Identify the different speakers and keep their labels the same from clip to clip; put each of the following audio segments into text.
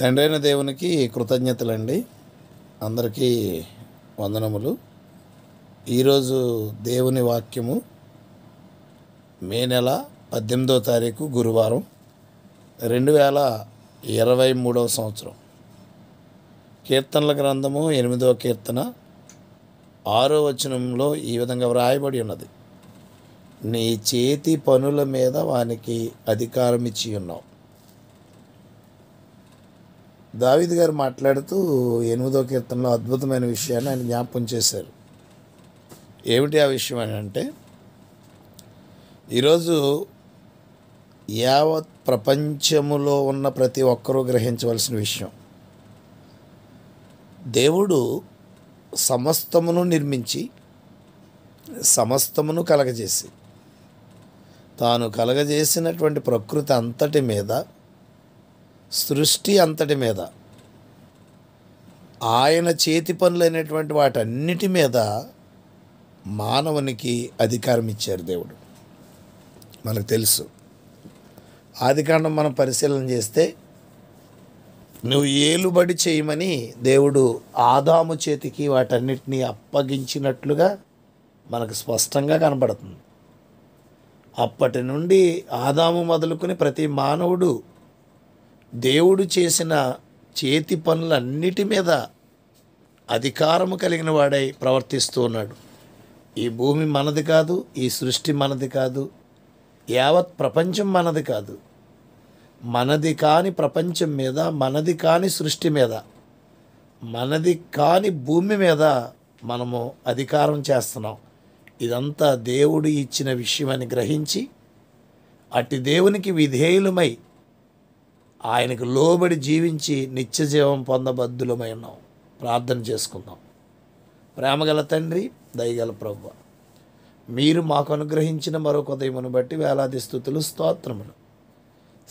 Speaker 1: తండ్రైన దేవునికి కృతజ్ఞతలండి అందరికీ వందనములు ఈరోజు దేవుని వాక్యము మే నెల పద్దెనిమిదో తారీఖు గురువారం రెండు వేల ఇరవై మూడవ సంవత్సరం కీర్తనల గ్రంథము ఎనిమిదవ కీర్తన ఆరో వచనంలో ఈ విధంగా వ్రాయబడి ఉన్నది నీ చేతి పనుల మీద వానికి అధికారం ఇచ్చి ఉన్నావు దావిద్ గారు మాట్లాడుతూ ఎనిమిదో కీర్తనలో అద్భుతమైన విషయాన్ని ఆయన జ్ఞాపకం చేశారు ఏమిటి ఆ విషయం అని అంటే ఈరోజు యావత్ ప్రపంచములో ఉన్న ప్రతి ఒక్కరూ గ్రహించవలసిన విషయం దేవుడు సమస్తమును నిర్మించి సమస్తమును కలగజేసి తాను కలగజేసినటువంటి ప్రకృతి అంతటి మీద సృష్టి అంతటి మీద ఆయన చేతి పనులు అనేటువంటి వాటన్నిటి మీద మానవునికి అధికారం ఇచ్చారు దేవుడు మనకు తెలుసు ఆదికాండం మనం పరిశీలన చేస్తే నువ్వు ఏలుబడి చేయమని దేవుడు ఆదాము చేతికి వాటన్నిటినీ అప్పగించినట్లుగా మనకు స్పష్టంగా కనబడుతుంది అప్పటి నుండి ఆదాము మొదలుకుని ప్రతి మానవుడు దేవుడు చేసిన చేతి పనులన్నిటి మీద అధికారము కలిగిన వాడై ప్రవర్తిస్తూ ఉన్నాడు ఈ భూమి మనది కాదు ఈ సృష్టి మనది కాదు యావత్ ప్రపంచం మనది కాదు మనది కాని ప్రపంచం మీద మనది కాని సృష్టి మీద మనది కాని భూమి మీద మనము అధికారం చేస్తున్నాం ఇదంతా దేవుడు ఇచ్చిన విషయమని గ్రహించి అటు దేవునికి విధేయులమై ఆయనకు లోబడి జీవించి నిత్యజీవం పొందబద్దులమై ఉన్నాం ప్రార్థన చేసుకుందాం ప్రేమగల తండ్రి దయగల ప్రభు మీరు మాకు అనుగ్రహించిన మరో ఉదయమును బట్టి వేలాది స్థుతులు స్తోత్రములు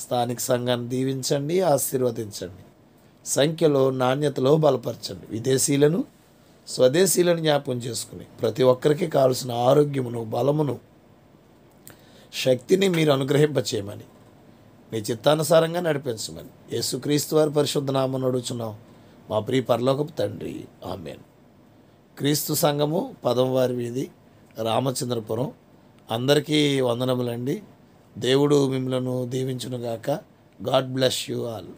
Speaker 1: స్థానిక సంఘాన్ని దీవించండి ఆశీర్వదించండి సంఖ్యలో నాణ్యతలో బలపరచండి విదేశీలను స్వదేశీలను జ్ఞాపం చేసుకుని ప్రతి ఒక్కరికి కావలసిన ఆరోగ్యమును బలమును శక్తిని మీరు అనుగ్రహింపచేయమని మీ చిత్తానుసారంగా నడిపించమని యేసుక్రీస్తు వారి పరిశుద్ధ నామం అడుగుచున్నాం మా ప్రియ పరలోకపు తండ్రి ఆమెను క్రీస్తు సంఘము పదంవారి వీధి రామచంద్రపురం అందరికీ వందనములండి దేవుడు మిమ్మలను దీవించునుగాక గాడ్ బ్లెస్ యూ ఆల్